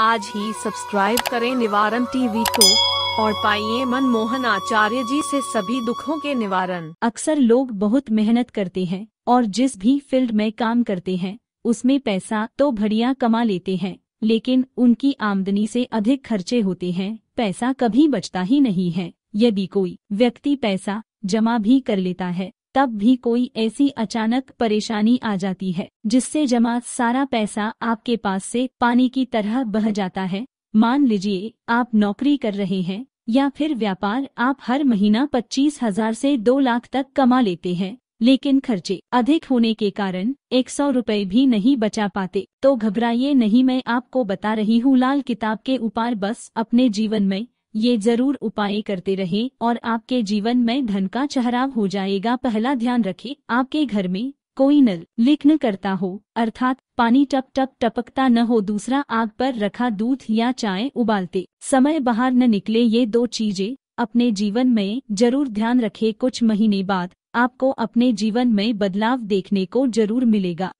आज ही सब्सक्राइब करें निवारण टीवी को और पाइए मनमोहन आचार्य जी से सभी दुखों के निवारण अक्सर लोग बहुत मेहनत करते हैं और जिस भी फील्ड में काम करते हैं उसमें पैसा तो बढ़िया कमा लेते हैं लेकिन उनकी आमदनी से अधिक खर्चे होते हैं पैसा कभी बचता ही नहीं है यदि कोई व्यक्ति पैसा जमा भी कर लेता है तब भी कोई ऐसी अचानक परेशानी आ जाती है जिससे जमा सारा पैसा आपके पास से पानी की तरह बह जाता है मान लीजिए आप नौकरी कर रहे हैं या फिर व्यापार आप हर महीना पच्चीस हजार से दो लाख तक कमा लेते हैं लेकिन खर्चे अधिक होने के कारण एक सौ रूपए भी नहीं बचा पाते तो घबराइए नहीं मैं आपको बता रही हूँ लाल किताब के उपाय बस अपने जीवन में ये जरूर उपाय करते रहें और आपके जीवन में धन का चहराव हो जाएगा पहला ध्यान रखें आपके घर में कोई नल लिख न करता हो अर्थात पानी टप टप टपकता न हो दूसरा आग पर रखा दूध या चाय उबालते समय बाहर न निकले ये दो चीजें अपने जीवन में जरूर ध्यान रखें कुछ महीने बाद आपको अपने जीवन में बदलाव देखने को जरूर मिलेगा